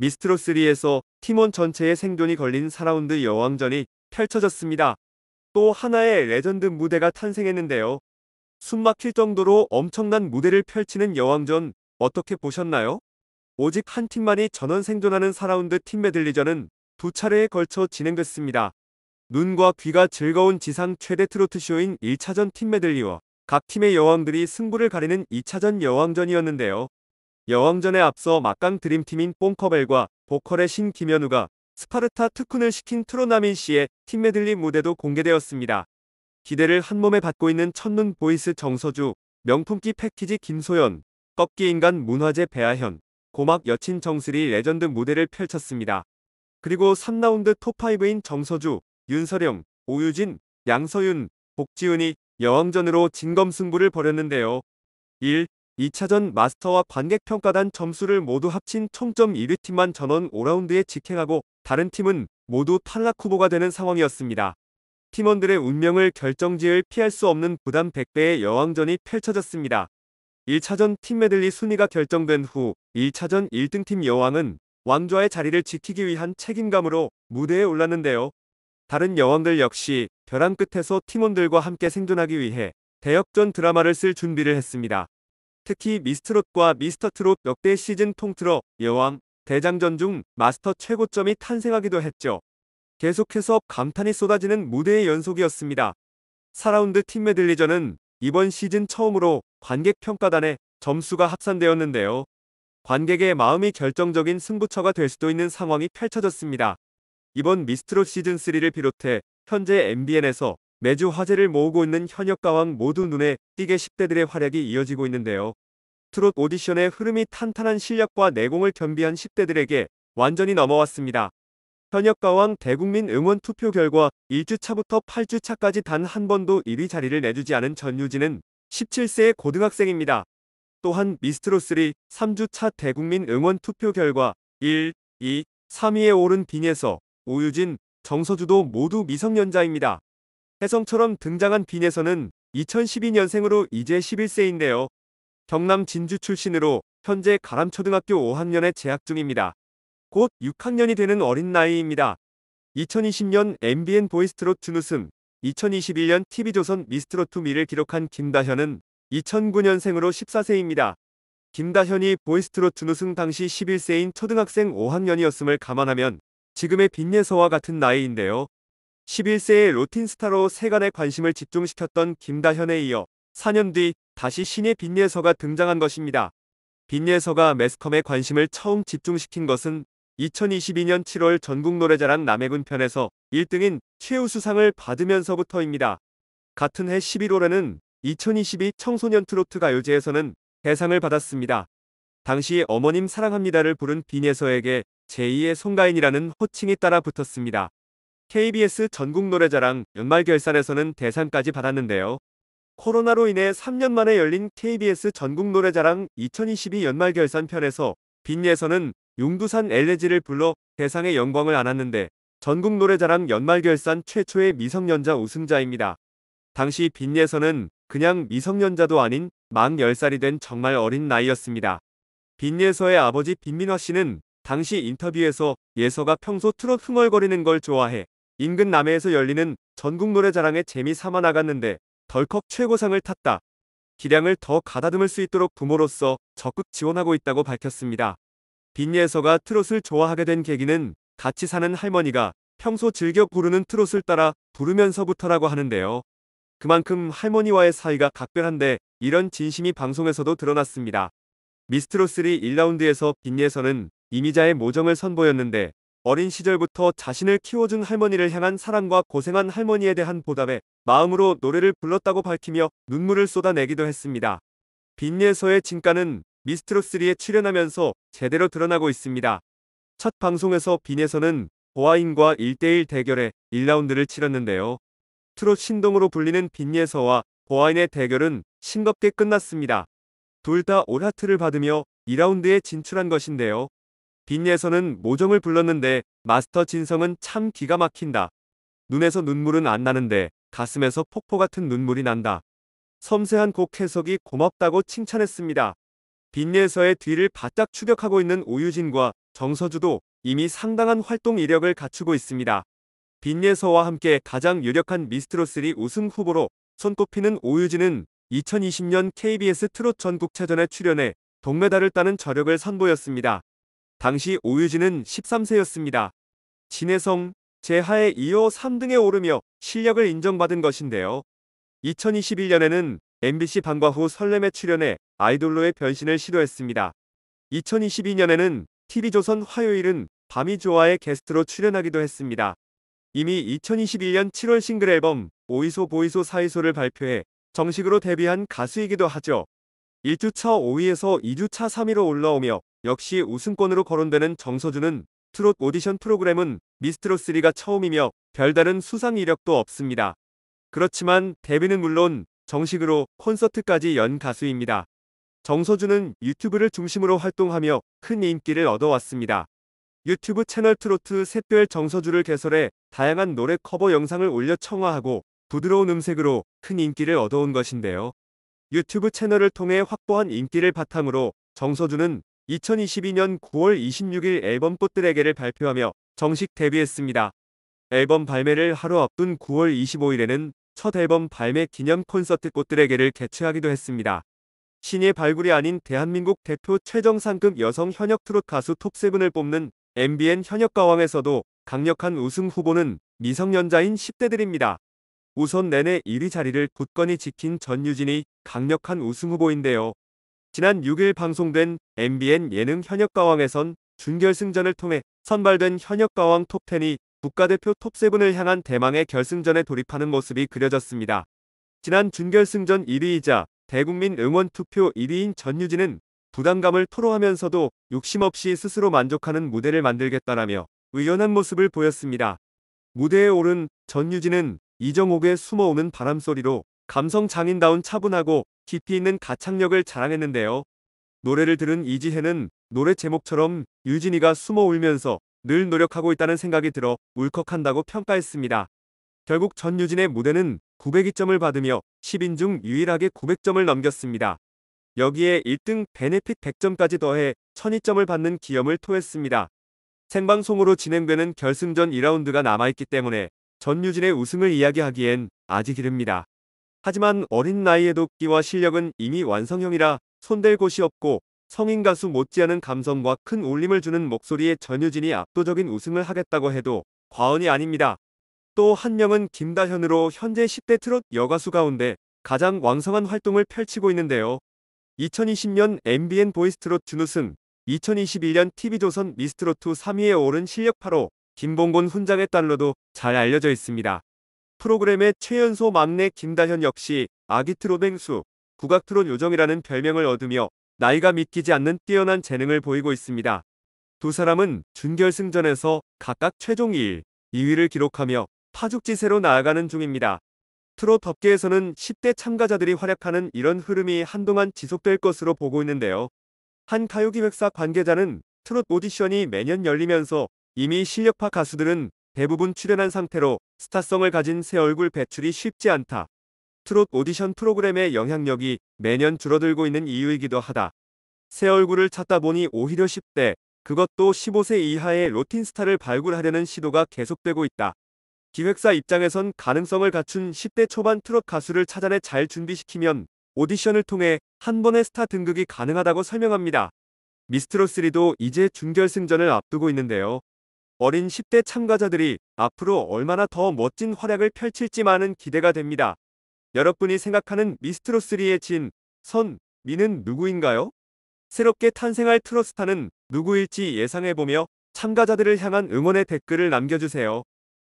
미스트로3에서 팀원 전체의 생존이 걸린 4라운드 여왕전이 펼쳐졌습니다. 또 하나의 레전드 무대가 탄생했는데요. 숨막힐 정도로 엄청난 무대를 펼치는 여왕전 어떻게 보셨나요? 오직 한 팀만이 전원 생존하는 4라운드 팀 메들리전은 두 차례에 걸쳐 진행됐습니다. 눈과 귀가 즐거운 지상 최대 트로트 쇼인 1차전 팀 메들리와 각 팀의 여왕들이 승부를 가리는 2차전 여왕전이었는데요. 여왕전에 앞서 막강 드림팀인 뽕커벨과 보컬의 신 김현우가 스파르타 특훈을 시킨 트로나민 씨의 팀 메들리 무대도 공개되었습니다. 기대를 한몸에 받고 있는 첫눈 보이스 정서주, 명품기 패키지 김소연, 꺾기인간 문화재 배아현, 고막 여친 정슬이 레전드 무대를 펼쳤습니다. 그리고 3라운드 톱5인 정서주, 윤서령, 오유진, 양서윤, 복지훈이 여왕전으로 진검승부를 벌였는데요. 1. 2차전 마스터와 관객평가단 점수를 모두 합친 총점 1위 팀만 전원 5라운드에 직행하고 다른 팀은 모두 탈락 후보가 되는 상황이었습니다. 팀원들의 운명을 결정지을 피할 수 없는 부담 100배의 여왕전이 펼쳐졌습니다. 1차전 팀 메들리 순위가 결정된 후 1차전 1등팀 여왕은 왕좌의 자리를 지키기 위한 책임감으로 무대에 올랐는데요. 다른 여왕들 역시 벼랑 끝에서 팀원들과 함께 생존하기 위해 대역전 드라마를 쓸 준비를 했습니다. 특히 미스트롯과 미스터트롯 역대 시즌 통틀어 여왕, 대장전 중 마스터 최고점이 탄생하기도 했죠. 계속해서 감탄이 쏟아지는 무대의 연속이었습니다. 4라운드 팀 메들리전은 이번 시즌 처음으로 관객 평가단에 점수가 합산되었는데요. 관객의 마음이 결정적인 승부처가 될 수도 있는 상황이 펼쳐졌습니다. 이번 미스트롯 시즌3를 비롯해 현재 MBN에서 매주 화제를 모으고 있는 현역 가왕 모두 눈에 띄게 10대들의 활약이 이어지고 있는데요. 트롯 오디션의 흐름이 탄탄한 실력과 내공을 겸비한 10대들에게 완전히 넘어왔습니다. 현역 가왕 대국민 응원 투표 결과 1주차부터 8주차까지 단 한 번도 1위 자리를 내주지 않은 전유진은 17세의 고등학생입니다. 또한 미스트롯3 3주차 대국민 응원 투표 결과 1, 2, 3위에 오른 빈예서, 오유진, 정서주도 모두 미성년자입니다. 혜성처럼 등장한 빈에서는 2012년생으로 이제 11세인데요. 경남 진주 출신으로 현재 가람초등학교 5학년에 재학 중입니다. 곧 6학년이 되는 어린 나이입니다. 2020년 MBN 보이스트롯 준우승, 2021년 TV조선 미스트롯2 미를 기록한 김다현은 2009년생으로 14세입니다. 김다현이 보이스트롯 준우승 당시 11세인 초등학생 5학년이었음을 감안하면 지금의 빈예서와 같은 나이인데요. 11세의 로틴스타로 세간의 관심을 집중시켰던 김다현에 이어 4년 뒤 다시 신의 빈예서가 등장한 것입니다. 빈예서가 매스컴의 관심을 처음 집중시킨 것은 2022년 7월 전국 노래자랑 남해군 편에서 1등인 최우수상을 받으면서부터입니다. 같은 해 11월에는 2022 청소년 트로트 가요제에서는 대상을 받았습니다. 당시 어머님 사랑합니다를 부른 빈예서에게 제2의 송가인이라는 호칭이 따라 붙었습니다. KBS 전국노래자랑 연말결산에서는 대상까지 받았는데요. 코로나로 인해 3년 만에 열린 KBS 전국노래자랑 2022 연말결산 편에서 빈예선은 용두산 엘레지를 불러 대상의 영광을 안았는데 전국노래자랑 연말결산 최초의 미성년자 우승자입니다. 당시 빈예선은 그냥 미성년자도 아닌 만 10살이 된 정말 어린 나이였습니다. 빈예서의 아버지 빈민화 씨는 당시 인터뷰에서 예서가 평소 트롯 흥얼거리는 걸 좋아해 인근 남해에서 열리는 전국 노래자랑에 재미삼아 나갔는데 덜컥 최고상을 탔다. 기량을 더 가다듬을 수 있도록 부모로서 적극 지원하고 있다고 밝혔습니다. 빈예서가 트롯을 좋아하게 된 계기는 같이 사는 할머니가 평소 즐겨 부르는 트롯을 따라 부르면서부터라고 하는데요. 그만큼 할머니와의 사이가 각별한데 이런 진심이 방송에서도 드러났습니다. 미스트롯3 1라운드에서 빈예서는 이미자의 모정을 선보였는데 어린 시절부터 자신을 키워준 할머니를 향한 사랑과 고생한 할머니에 대한 보답에 마음으로 노래를 불렀다고 밝히며 눈물을 쏟아내기도 했습니다. 빈예서의 진가는 미스트롯3에 출연하면서 제대로 드러나고 있습니다. 첫 방송에서 빈예서는 보아인과 1대1 대결에 1라운드를 치렀는데요. 트롯 신동으로 불리는 빈예서와 보아인의 대결은 싱겁게 끝났습니다. 둘 다 올하트를 받으며 2라운드에 진출한 것인데요. 빈예서는 모정을 불렀는데 마스터 진성은 참 기가 막힌다. 눈에서 눈물은 안 나는데 가슴에서 폭포 같은 눈물이 난다. 섬세한 곡 해석이 고맙다고 칭찬했습니다. 빈예서의 뒤를 바짝 추격하고 있는 오유진과 정서주도 이미 상당한 활동 이력을 갖추고 있습니다. 빈예서와 함께 가장 유력한 미스트롯3 우승 후보로 손꼽히는 오유진은 2020년 KBS 트롯 전국체전에 출연해 동메달을 따는 저력을 선보였습니다. 당시 오유진은 13세였습니다. 진해성, 제하의 2호 3등에 오르며 실력을 인정받은 것인데요. 2021년에는 MBC 방과 후 설렘에 출연해 아이돌로의 변신을 시도했습니다. 2022년에는 TV조선 화요일은 밤이 좋아의 게스트로 출연하기도 했습니다. 이미 2021년 7월 싱글 앨범 오이소 보이소 사이소를 발표해 정식으로 데뷔한 가수이기도 하죠. 1주차 5위에서 2주차 3위로 올라오며 역시 우승권으로 거론되는 정서준은 트롯 오디션 프로그램은 미스트롯3가 처음이며 별다른 수상 이력도 없습니다. 그렇지만 데뷔는 물론 정식으로 콘서트까지 연 가수입니다. 정서준은 유튜브를 중심으로 활동하며 큰 인기를 얻어왔습니다. 유튜브 채널 트로트 샛별 정서주를 개설해 다양한 노래 커버 영상을 올려 청화하고 부드러운 음색으로 큰 인기를 얻어온 것인데요. 유튜브 채널을 통해 확보한 인기를 바탕으로 정서주는 2022년 9월 26일 앨범 꽃들에게를 발표하며 정식 데뷔했습니다. 앨범 발매를 하루 앞둔 9월 25일에는 첫 앨범 발매 기념 콘서트 꽃들에게를 개최하기도 했습니다. 신예 발굴이 아닌 대한민국 대표 최정상급 여성 현역 트롯 가수 톱7을 뽑는 MBN 현역가왕에서도 강력한 우승 후보는 미성년자인 10대들입니다. 우선 내내 1위 자리를 굳건히 지킨 전유진이 강력한 우승 후보인데요. 지난 6일 방송된 MBN 예능 현역가왕에선 준결승전을 통해 선발된 현역가왕 톱10이 국가대표 톱7을 향한 대망의 결승전에 돌입하는 모습이 그려졌습니다. 지난 준결승전 1위이자 대국민 응원 투표 1위인 전유진은 부담감을 토로하면서도 욕심 없이 스스로 만족하는 무대를 만들겠다라며 의연한 모습을 보였습니다. 무대에 오른 전유진은 이정옥의 숨어오는 바람소리로 감성 장인다운 차분하고 깊이 있는 가창력을 자랑했는데요. 노래를 들은 이지혜는 노래 제목처럼 유진이가 숨어 울면서 늘 노력하고 있다는 생각이 들어 울컥한다고 평가했습니다. 결국 전유진의 무대는 902점을 받으며 10인 중 유일하게 900점을 넘겼습니다. 여기에 1등 베네핏 100점까지 더해 1002점을 받는 기염을 토했습니다. 생방송으로 진행되는 결승전 2라운드가 남아있기 때문에 전유진의 우승을 이야기하기엔 아직 이릅니다. 하지만 어린 나이에도 끼와 실력은 이미 완성형이라 손댈 곳이 없고 성인 가수 못지않은 감성과 큰 울림을 주는 목소리에 전유진이 압도적인 우승을 하겠다고 해도 과언이 아닙니다. 또 한 명은 김다현으로 현재 10대 트롯 여가수 가운데 가장 왕성한 활동을 펼치고 있는데요. 2020년 MBN 보이스트롯 준우승, 2021년 TV조선 미스트롯2 3위에 오른 실력파로 김봉곤 훈장의 딸로도 잘 알려져 있습니다. 프로그램의 최연소 막내 김다현 역시 아기트롯 맹수, 국악트롯 요정이라는 별명을 얻으며 나이가 믿기지 않는 뛰어난 재능을 보이고 있습니다. 두 사람은 준결승전에서 각각 최종 1, 2위를 기록하며 파죽지세로 나아가는 중입니다. 트롯 업계에서는 10대 참가자들이 활약하는 이런 흐름이 한동안 지속될 것으로 보고 있는데요. 한 가요기획사 관계자는 트롯 오디션이 매년 열리면서 이미 실력파 가수들은 대부분 출연한 상태로 스타성을 가진 새 얼굴 배출이 쉽지 않다. 트롯 오디션 프로그램의 영향력이 매년 줄어들고 있는 이유이기도 하다. 새 얼굴을 찾다 보니 오히려 10대, 그것도 15세 이하의 로틴스타를 발굴하려는 시도가 계속되고 있다. 기획사 입장에선 가능성을 갖춘 10대 초반 트롯 가수를 찾아내 잘 준비시키면 오디션을 통해 한 번의 스타 등극이 가능하다고 설명합니다. 미스트롯3도 이제 중결승전을 앞두고 있는데요. 어린 10대 참가자들이 앞으로 얼마나 더 멋진 활약을 펼칠지 많은 기대가 됩니다. 여러분이 생각하는 미스트로3의 진, 선, 미는 누구인가요? 새롭게 탄생할 트로스타는 누구일지 예상해보며 참가자들을 향한 응원의 댓글을 남겨주세요.